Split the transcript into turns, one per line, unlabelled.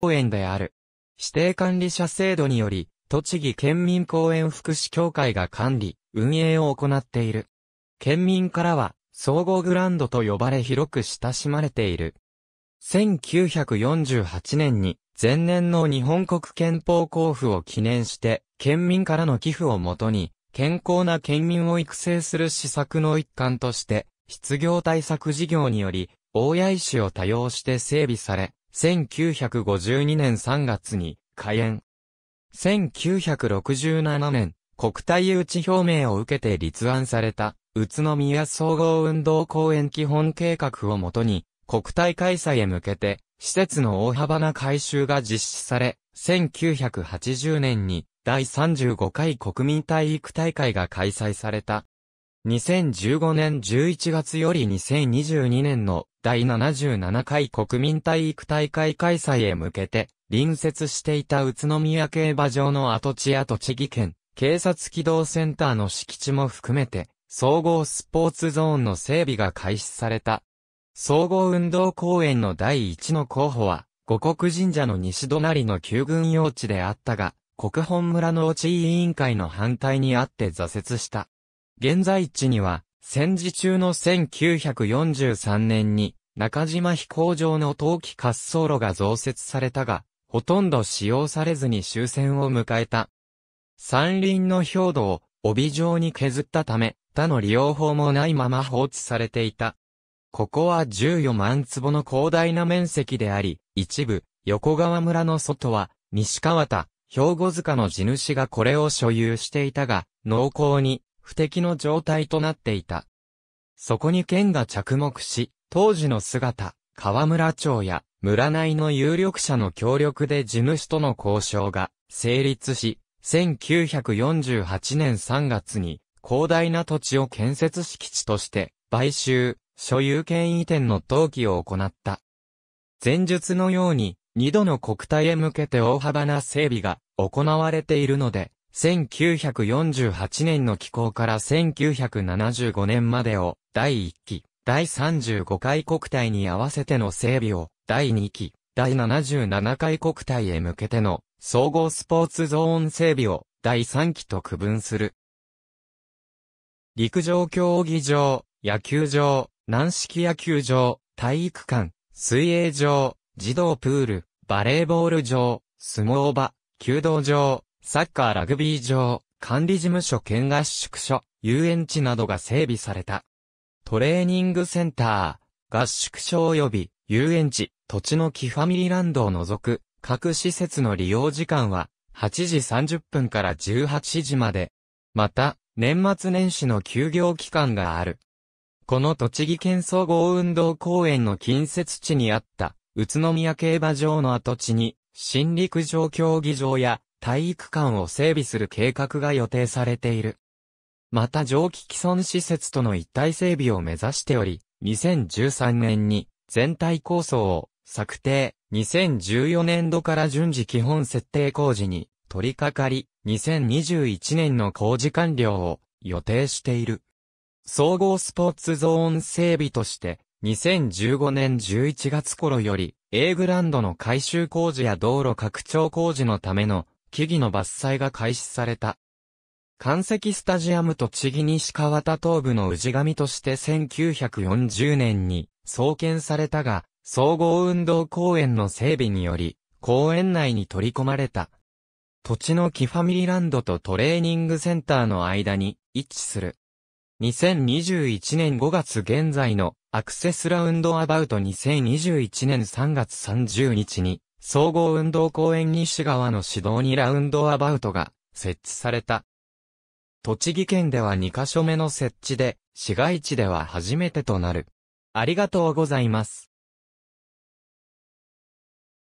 公園である。指定管理者制度により、栃木県民公園福祉協会が管理、運営を行っている。県民からは、総合グランドと呼ばれ広く親しまれている。1948年に、前年の日本国憲法交付を記念して、県民からの寄付をもとに、健康な県民を育成する施策の一環として、失業対策事業により、大谷石を多用して整備され、1952年3月に開園。1967年、国体誘致表明を受けて立案された、宇都宮総合運動公園基本計画をもとに、国体開催へ向けて、施設の大幅な改修が実施され、1980年に第35回国民体育大会が開催された。2015年11月より2022年の第77回国民体育大会開催へ向けて、隣接していた宇都宮競馬場の跡地や栃木県、警察機動センターの敷地も含めて、総合スポーツゾーンの整備が開始された。総合運動公園の第一の候補は、五国神社の西隣の旧軍用地であったが、国本村の地ち委員会の反対にあって挫折した。現在地には、戦時中の1943年に、中島飛行場の冬季滑走路が増設されたが、ほとんど使用されずに終戦を迎えた。山林の表土を帯状に削ったため、他の利用法もないまま放置されていた。ここは14万坪の広大な面積であり、一部、横川村の外は、西川田、兵庫塚の地主がこれを所有していたが、農耕に不敵の状態となっていた。そこに県が着目し、当時の姿、河村町や村内の有力者の協力で地主との交渉が成立し、1948年3月に広大な土地を建設敷地として買収、所有権移転の登記を行った。前述のように、二度の国体へ向けて大幅な整備が行われているので、1948年の寄港から1975年までを第1期、第35回国体に合わせての整備を第2期、第77回国体へ向けての総合スポーツゾーン整備を第3期と区分する。陸上競技場、野球場、軟式野球場、体育館、水泳場、児童プール、バレーボール場、相撲場、弓道場、サッカーラグビー場、管理事務所兼合宿所、遊園地などが整備された。トレーニングセンター、合宿所及び遊園地、土地の木ファミリーランドを除く各施設の利用時間は8時30分から18時まで。また、年末年始の休業期間がある。この栃木県総合運動公園の近接地にあった宇都宮競馬場の跡地に新陸上競技場や体育館を整備する計画が予定されている。また蒸気既存施設との一体整備を目指しており、2013年に全体構想を策定、2014年度から順次基本設定工事に取り掛かり、2021年の工事完了を予定している。総合スポーツゾーン整備として、2015年11月頃より、A グランドの改修工事や道路拡張工事のための木々の伐採が開始された。関石スタジアムと栃木西川田東部の氏神として1940年に創建されたが、総合運動公園の整備により、公園内に取り込まれた。土地の木ファミリーランドとトレーニングセンターの間に位置する。2021年5月現在のアクセスラウンドアバウト2021年3月30日に総合運動公園西側の指導にラウンドアバウトが設置された。栃木県では2カ所目の設置で、市街地では初めてとなる。ありがとうございます。